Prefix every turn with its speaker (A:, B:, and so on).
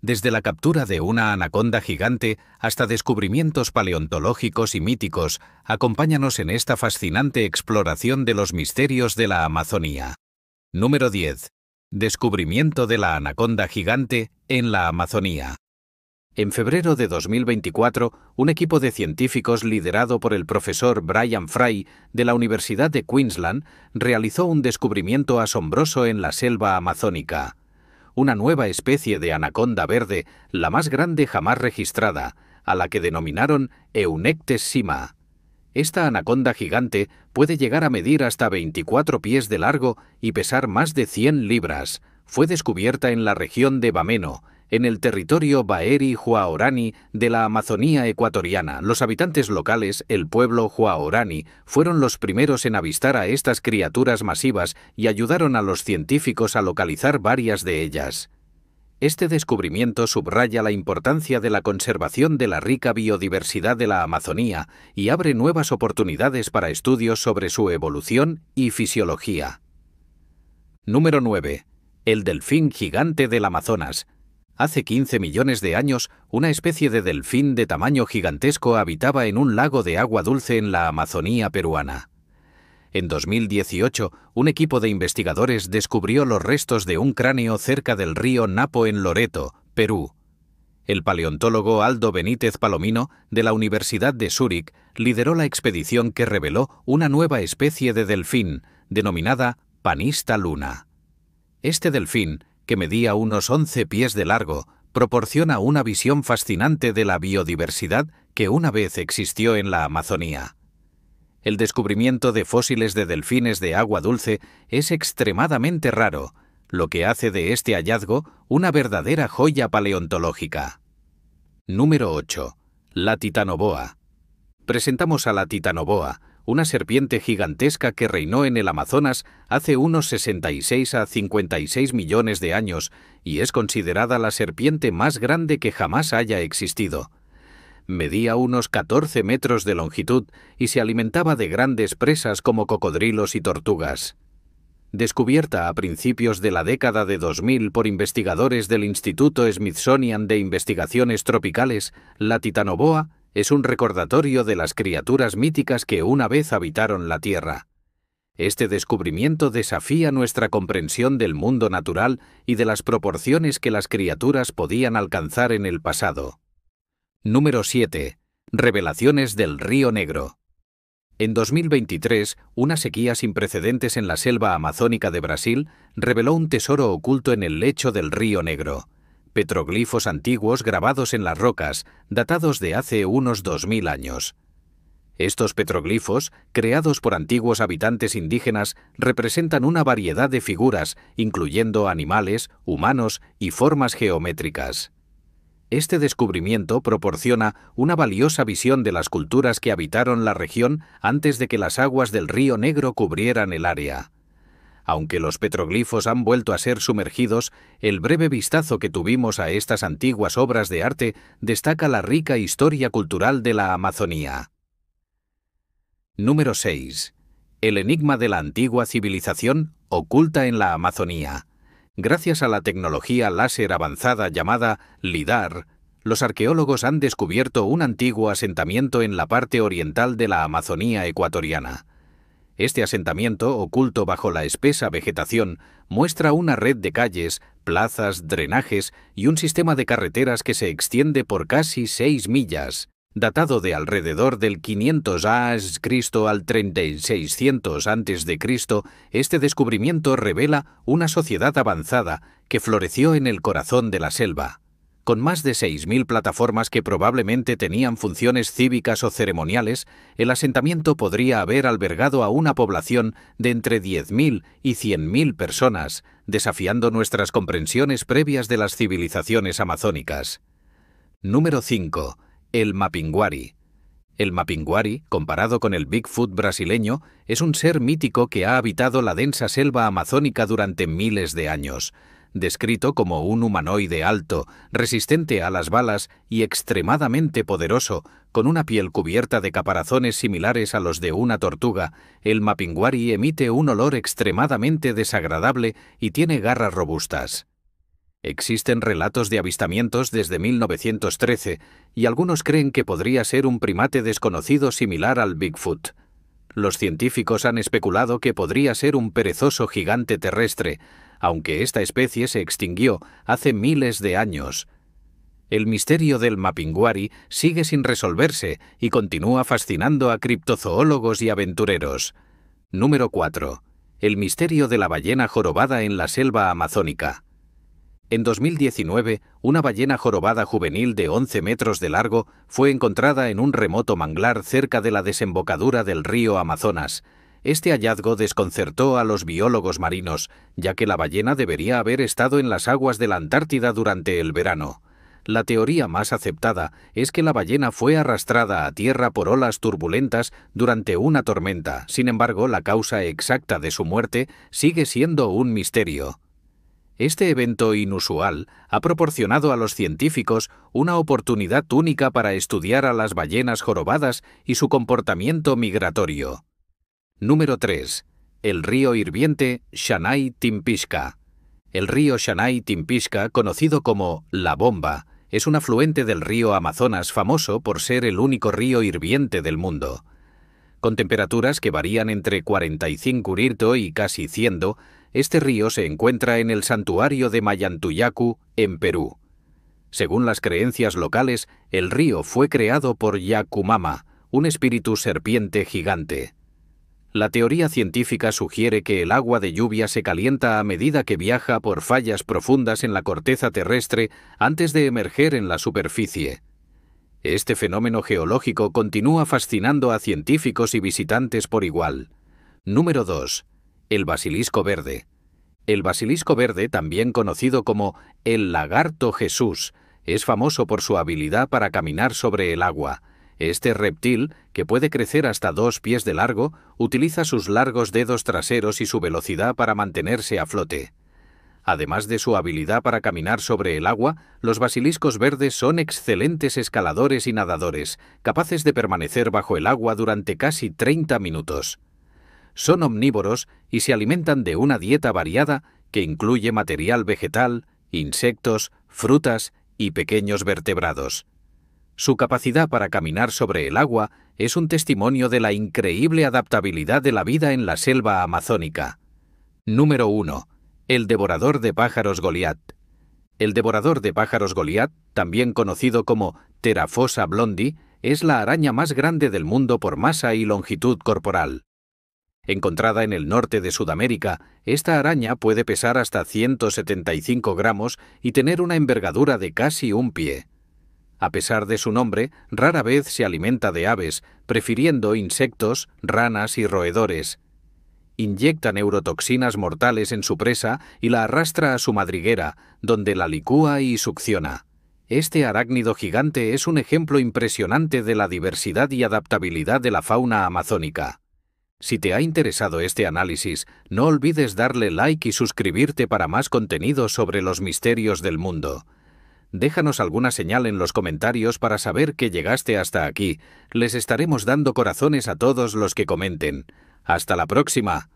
A: desde la captura de una anaconda gigante hasta descubrimientos paleontológicos y míticos, acompáñanos en esta fascinante exploración de los misterios de la Amazonía. Número 10. Descubrimiento de la anaconda gigante en la Amazonía. En febrero de 2024, un equipo de científicos liderado por el profesor Brian Fry de la Universidad de Queensland realizó un descubrimiento asombroso en la selva amazónica una nueva especie de anaconda verde, la más grande jamás registrada, a la que denominaron Eunectes sima. Esta anaconda gigante puede llegar a medir hasta 24 pies de largo y pesar más de 100 libras. Fue descubierta en la región de Bameno, en el territorio Baeri Huaorani de la Amazonía ecuatoriana. Los habitantes locales, el pueblo Huaorani, fueron los primeros en avistar a estas criaturas masivas y ayudaron a los científicos a localizar varias de ellas. Este descubrimiento subraya la importancia de la conservación de la rica biodiversidad de la Amazonía y abre nuevas oportunidades para estudios sobre su evolución y fisiología. Número 9. El delfín gigante del Amazonas. Hace 15 millones de años, una especie de delfín de tamaño gigantesco habitaba en un lago de agua dulce en la Amazonía peruana. En 2018, un equipo de investigadores descubrió los restos de un cráneo cerca del río Napo en Loreto, Perú. El paleontólogo Aldo Benítez Palomino, de la Universidad de Zúrich, lideró la expedición que reveló una nueva especie de delfín, denominada panista luna. Este delfín que medía unos 11 pies de largo, proporciona una visión fascinante de la biodiversidad que una vez existió en la Amazonía. El descubrimiento de fósiles de delfines de agua dulce es extremadamente raro, lo que hace de este hallazgo una verdadera joya paleontológica. Número 8. La titanoboa. Presentamos a la titanoboa, una serpiente gigantesca que reinó en el Amazonas hace unos 66 a 56 millones de años y es considerada la serpiente más grande que jamás haya existido. Medía unos 14 metros de longitud y se alimentaba de grandes presas como cocodrilos y tortugas. Descubierta a principios de la década de 2000 por investigadores del Instituto Smithsonian de Investigaciones Tropicales, la titanoboa es un recordatorio de las criaturas míticas que una vez habitaron la Tierra. Este descubrimiento desafía nuestra comprensión del mundo natural y de las proporciones que las criaturas podían alcanzar en el pasado. Número 7. Revelaciones del Río Negro. En 2023, una sequía sin precedentes en la selva amazónica de Brasil reveló un tesoro oculto en el lecho del Río Negro petroglifos antiguos grabados en las rocas, datados de hace unos 2.000 años. Estos petroglifos, creados por antiguos habitantes indígenas, representan una variedad de figuras, incluyendo animales, humanos y formas geométricas. Este descubrimiento proporciona una valiosa visión de las culturas que habitaron la región antes de que las aguas del río Negro cubrieran el área. Aunque los petroglifos han vuelto a ser sumergidos, el breve vistazo que tuvimos a estas antiguas obras de arte destaca la rica historia cultural de la Amazonía. Número 6. El enigma de la antigua civilización oculta en la Amazonía. Gracias a la tecnología láser avanzada llamada LIDAR, los arqueólogos han descubierto un antiguo asentamiento en la parte oriental de la Amazonía ecuatoriana. Este asentamiento, oculto bajo la espesa vegetación, muestra una red de calles, plazas, drenajes y un sistema de carreteras que se extiende por casi seis millas, datado de alrededor del 500 a.C. al 3600 a.C., este descubrimiento revela una sociedad avanzada que floreció en el corazón de la selva con más de 6.000 plataformas que probablemente tenían funciones cívicas o ceremoniales, el asentamiento podría haber albergado a una población de entre 10.000 y 100.000 personas, desafiando nuestras comprensiones previas de las civilizaciones amazónicas. Número 5. El Mapinguari. El Mapinguari, comparado con el Bigfoot brasileño, es un ser mítico que ha habitado la densa selva amazónica durante miles de años descrito como un humanoide alto, resistente a las balas y extremadamente poderoso, con una piel cubierta de caparazones similares a los de una tortuga, el mapinguari emite un olor extremadamente desagradable y tiene garras robustas. Existen relatos de avistamientos desde 1913 y algunos creen que podría ser un primate desconocido similar al Bigfoot. Los científicos han especulado que podría ser un perezoso gigante terrestre, aunque esta especie se extinguió hace miles de años. El misterio del Mapinguari sigue sin resolverse y continúa fascinando a criptozoólogos y aventureros. Número 4. El misterio de la ballena jorobada en la selva amazónica. En 2019, una ballena jorobada juvenil de 11 metros de largo fue encontrada en un remoto manglar cerca de la desembocadura del río Amazonas, este hallazgo desconcertó a los biólogos marinos, ya que la ballena debería haber estado en las aguas de la Antártida durante el verano. La teoría más aceptada es que la ballena fue arrastrada a tierra por olas turbulentas durante una tormenta. Sin embargo, la causa exacta de su muerte sigue siendo un misterio. Este evento inusual ha proporcionado a los científicos una oportunidad única para estudiar a las ballenas jorobadas y su comportamiento migratorio. Número 3. El río hirviente Shanay-Timpisca. El río Shanay-Timpisca, conocido como La Bomba, es un afluente del río Amazonas famoso por ser el único río hirviente del mundo. Con temperaturas que varían entre 45 irto y casi 100, este río se encuentra en el santuario de Mayantuyacu, en Perú. Según las creencias locales, el río fue creado por Yacumama, un espíritu serpiente gigante la teoría científica sugiere que el agua de lluvia se calienta a medida que viaja por fallas profundas en la corteza terrestre antes de emerger en la superficie. Este fenómeno geológico continúa fascinando a científicos y visitantes por igual. Número 2. El basilisco verde. El basilisco verde, también conocido como el lagarto Jesús, es famoso por su habilidad para caminar sobre el agua. Este reptil, que puede crecer hasta dos pies de largo, utiliza sus largos dedos traseros y su velocidad para mantenerse a flote. Además de su habilidad para caminar sobre el agua, los basiliscos verdes son excelentes escaladores y nadadores, capaces de permanecer bajo el agua durante casi 30 minutos. Son omnívoros y se alimentan de una dieta variada que incluye material vegetal, insectos, frutas y pequeños vertebrados. Su capacidad para caminar sobre el agua es un testimonio de la increíble adaptabilidad de la vida en la selva amazónica. Número 1. El devorador de pájaros Goliat. El devorador de pájaros Goliat, también conocido como Terafosa blondi, es la araña más grande del mundo por masa y longitud corporal. Encontrada en el norte de Sudamérica, esta araña puede pesar hasta 175 gramos y tener una envergadura de casi un pie. A pesar de su nombre, rara vez se alimenta de aves, prefiriendo insectos, ranas y roedores. Inyecta neurotoxinas mortales en su presa y la arrastra a su madriguera, donde la licúa y succiona. Este arácnido gigante es un ejemplo impresionante de la diversidad y adaptabilidad de la fauna amazónica. Si te ha interesado este análisis, no olvides darle like y suscribirte para más contenido sobre los misterios del mundo. Déjanos alguna señal en los comentarios para saber que llegaste hasta aquí. Les estaremos dando corazones a todos los que comenten. Hasta la próxima.